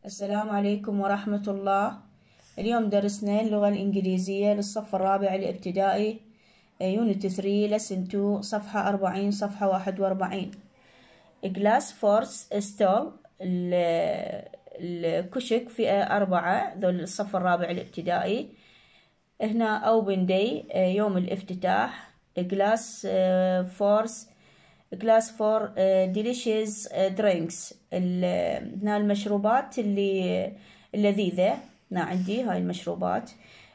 السلام عليكم ورحمة الله اليوم درسنا اللغة الإنجليزية للصف الرابع الابتدائي يونت 3 لسن 2 صفحة 40 صفحة 41 جلاس فورس ستول الكشك فئة أربعة ذول الصف الرابع الابتدائي هنا أوبن آه، داي يوم الافتتاح جلاس آه، فورس glass for uh, delicious uh, drinks هنا المشروبات اللي اللذيذة هنا عندي هاي المشروبات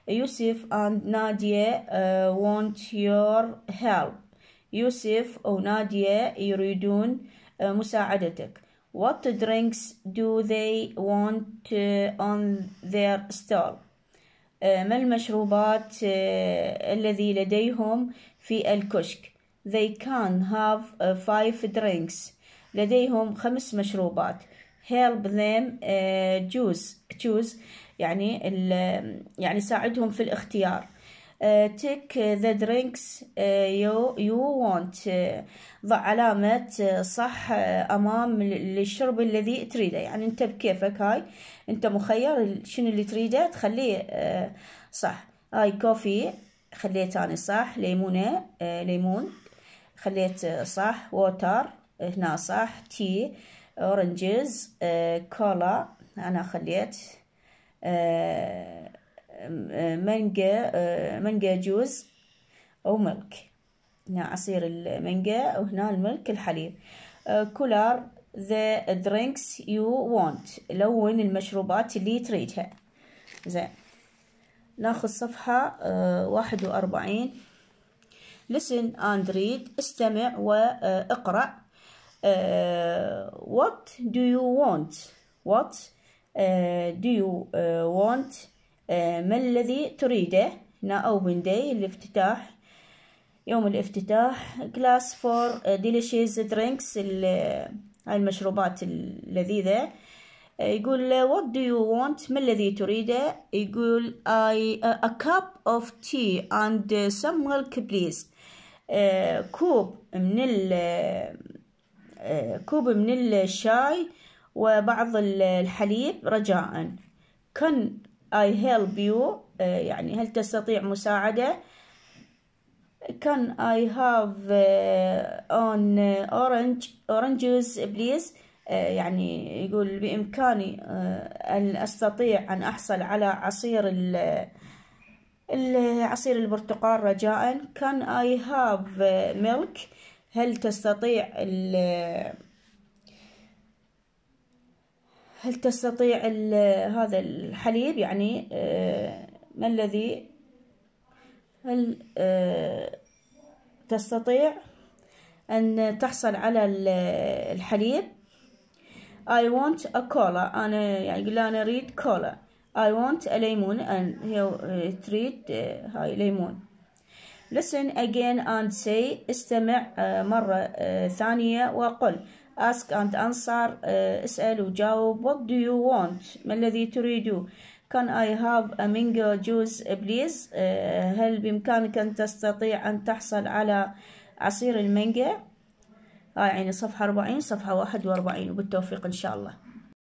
يوسف and نادية uh, want your help يوسف ونادية يريدون مساعدتك What drinks do they want on their stall? ما المشروبات الذي لديهم في الكشك they can have uh, five drinks لديهم خمس مشروبات help them uh, choose choose يعني يعني ساعدهم في الاختيار uh, take the drinks you, you want ضع علامة صح أمام الشرب الذي تريده يعني أنت بكيفك هاي أنت مخير شنو اللي تريده تخليه صح هاي كوفي خليت أنا صح ليمونة ليمون خليت آه، صح ووتر آه، هنا صح تي اورنجز كولا انا خليت مانجا مانجا جوز وملك هنا عصير المانجا وهنا الملك الحليب كولار ذا درينكس يو وونت لون المشروبات اللي تريدها زين ناخذ صفحة آه، واحد وأربعين listen and read استمع واقرأ what do you want what do you want ما الذي تريده هنا open day الافتتاح يوم الافتتاح glass for delicious drinks المشروبات اللذيذة يقول what do you want ما الذي تريده يقول I a cup of tea and some milk please كوب من ال كوب من الشاي وبعض الحليب رجاء can I help you يعني هل تستطيع مساعدة can I have on orange oranges please آه، يعني يقول بإمكاني آه، أن أستطيع أن أحصل على عصير عصير البرتقال رجاء كان I have آه، milk هل تستطيع ال هل تستطيع ال هذا الحليب يعني ما الذي هل تستطيع أن تحصل على الحليب I want a cola أنا يعني قل أنا أريد كولا I want a lemon and هي تريد uh, uh, هاي ليمون listen again and say استمع uh, مرة ثانية وقل ask and answer اسأل وجاوب what do you want ما الذي تريد can I have a mango juice please هل بإمكانك أن تستطيع أن تحصل على عصير المانجا هاي آه، يعني صفحة 40 صفحة 41 وبالتوفيق إن شاء الله